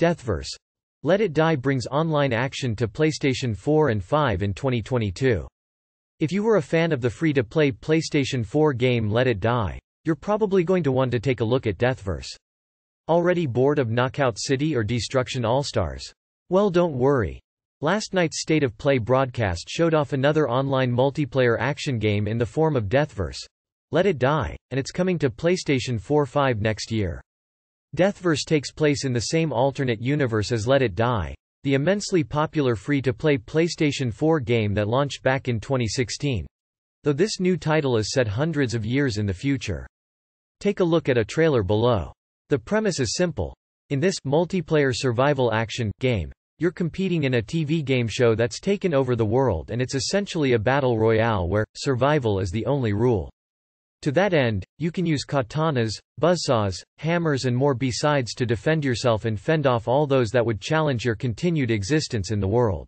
Deathverse. Let It Die brings online action to PlayStation 4 and 5 in 2022. If you were a fan of the free-to-play PlayStation 4 game Let It Die, you're probably going to want to take a look at Deathverse. Already bored of Knockout City or Destruction All-Stars? Well don't worry. Last night's State of Play broadcast showed off another online multiplayer action game in the form of Deathverse. Let It Die, and it's coming to PlayStation 4 5 next year. Deathverse takes place in the same alternate universe as Let It Die, the immensely popular free-to-play PlayStation 4 game that launched back in 2016. Though this new title is set hundreds of years in the future. Take a look at a trailer below. The premise is simple. In this multiplayer survival action game, you're competing in a TV game show that's taken over the world and it's essentially a battle royale where survival is the only rule. To that end, you can use katanas, buzzsaws, hammers and more besides to defend yourself and fend off all those that would challenge your continued existence in the world.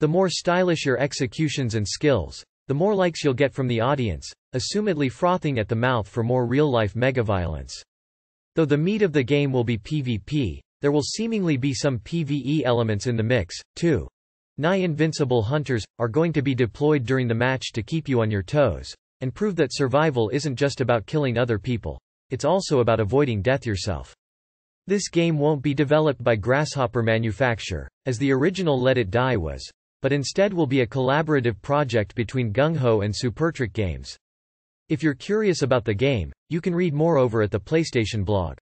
The more stylish your executions and skills, the more likes you'll get from the audience, assumedly frothing at the mouth for more real-life megaviolence. Though the meat of the game will be PvP, there will seemingly be some PvE elements in the mix, too. Nigh invincible hunters, are going to be deployed during the match to keep you on your toes. And prove that survival isn't just about killing other people. It's also about avoiding death yourself. This game won't be developed by Grasshopper Manufacture, as the original Let It Die was, but instead will be a collaborative project between Gung Ho and Supertrick Games. If you're curious about the game, you can read more over at the PlayStation blog.